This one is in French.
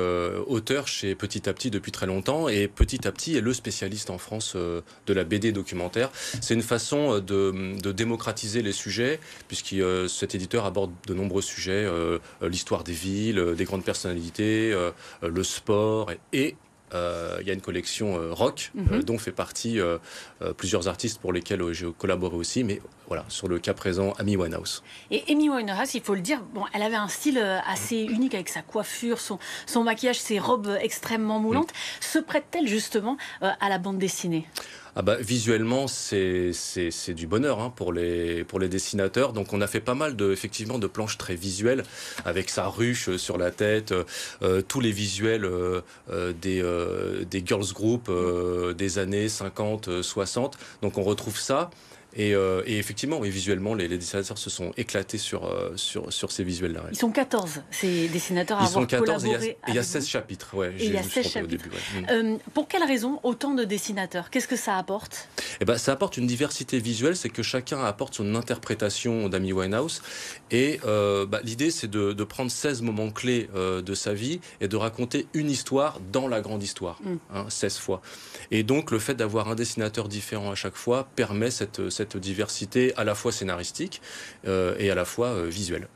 Euh, auteur chez Petit à Petit depuis très longtemps et Petit à Petit est le spécialiste en France euh, de la BD documentaire. C'est une façon euh, de, démocratiser les sujets puisque cet éditeur aborde de nombreux sujets, l'histoire des villes, des grandes personnalités, le sport et euh, il y a une collection euh, rock euh, mhm. dont fait partie plusieurs artistes pour lesquels j'ai collaboré aussi. Mais voilà, sur le cas présent, Amy Winehouse. Et Amy Winehouse, il faut le dire, bon, elle avait un style assez unique avec sa coiffure, son, maquillage, ses robes extrêmement moulantes. Mm. Se prête-t-elle justement à la bande dessinée ah bah, Visuellement, c'est du bonheur hein, pour, les, dessinateurs. Donc on a fait pas mal de, effectivement, de planches très visuelles, avec sa ruche euh, sur la tête, euh, euh, tous les visuels des, des girls group des années 50, 60. Donc on retrouve ça. Euh, et, effectivement, visuellement, les, dessinateurs se sont éclatés sur, euh, sur, sur ces visuels-là. Ils sont 14, ces dessinateurs Ils sont 14 et il y, a 16 chapitres. Ouais, pour quelle raison autant de dessinateurs Qu'est-ce que ça apporte et eh ben, Ça apporte une diversité visuelle, c'est que chacun apporte son interprétation d'Amy Winehouse. Et euh, bah, l'idée, c'est de, de, prendre 16 moments clés de sa vie et de raconter une histoire dans la grande histoire, 16 mm. hein, fois. Et donc, le fait d'avoir un dessinateur différent à chaque fois permet cette, cette cette diversité à la fois scénaristique euh, et à la fois euh, visuelle.